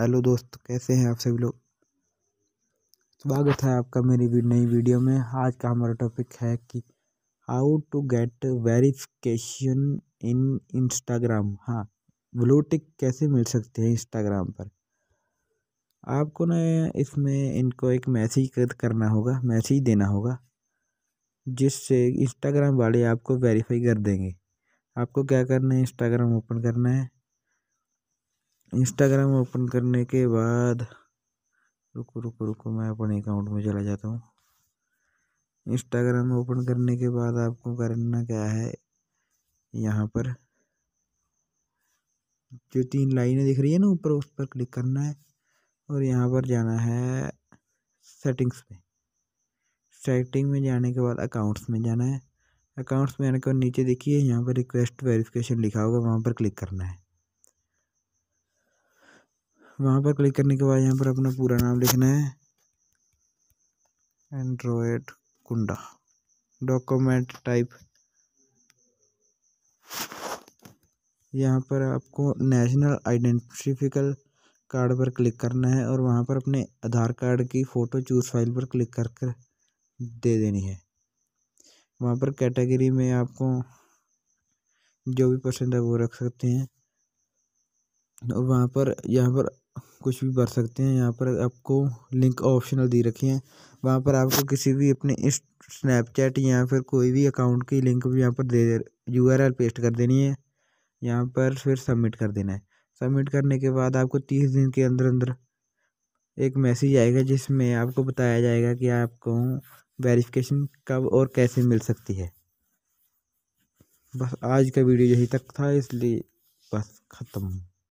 hello दोस्त कैसे हैं आप सभी लोग स्वागत है आपका मेरी नई वीडियो में आज का हमारा टॉपिक है कि how to get verification in Instagram हाँ ब्लू टिक कैसे मिल सकते हैं इंस्टाग्राम पर आपको ना इसमें इनको एक मैसेज करना होगा मैसेज देना होगा जिससे इंस्टाग्राम वाले आपको वेरीफाई कर देंगे आपको क्या करना है इंस्टाग्राम ओपन करना है इंस्टाग्राम ओपन करने के बाद रुको रुको रुको मैं अपने अकाउंट में चला जाता हूँ इंस्टाग्राम ओपन करने के बाद आपको करना क्या है यहाँ पर जो तीन लाइनें दिख रही है ना ऊपर उस पर क्लिक करना है और यहाँ पर जाना है सेटिंग्स में सेटिंग में जाने के बाद अकाउंट्स में जाना है अकाउंट्स में आने के बाद नीचे देखिए यहाँ पर रिक्वेस्ट वेरिफिकेशन लिखा होगा वहाँ पर क्लिक करना है वहाँ पर क्लिक करने के बाद यहाँ पर अपना पूरा नाम लिखना है एंड्रॉयड कुंडा डॉक्यूमेंट टाइप यहाँ पर आपको नेशनल आइडेंटिफिकल कार्ड पर क्लिक करना है और वहाँ पर अपने आधार कार्ड की फ़ोटो चूज़ फाइल पर क्लिक कर कर दे देनी है वहाँ पर कैटेगरी में आपको जो भी पसंद है वो रख सकते हैं और वहाँ पर यहाँ पर कुछ भी भर सकते हैं यहाँ पर आपको लिंक ऑप्शनल दे रखी हैं वहाँ पर आपको किसी भी अपने इस स्नैपचैट या फिर कोई भी अकाउंट की लिंक भी यहाँ पर दे यू आर एल पेस्ट कर देनी है यहाँ पर फिर सबमिट कर देना है सबमिट करने के बाद आपको तीस दिन के अंदर अंदर एक मैसेज आएगा जिसमें आपको बताया जाएगा कि आपको वेरिफिकेशन कब और कैसे मिल सकती है बस आज का वीडियो यहीं तक था इसलिए बस ख़त्म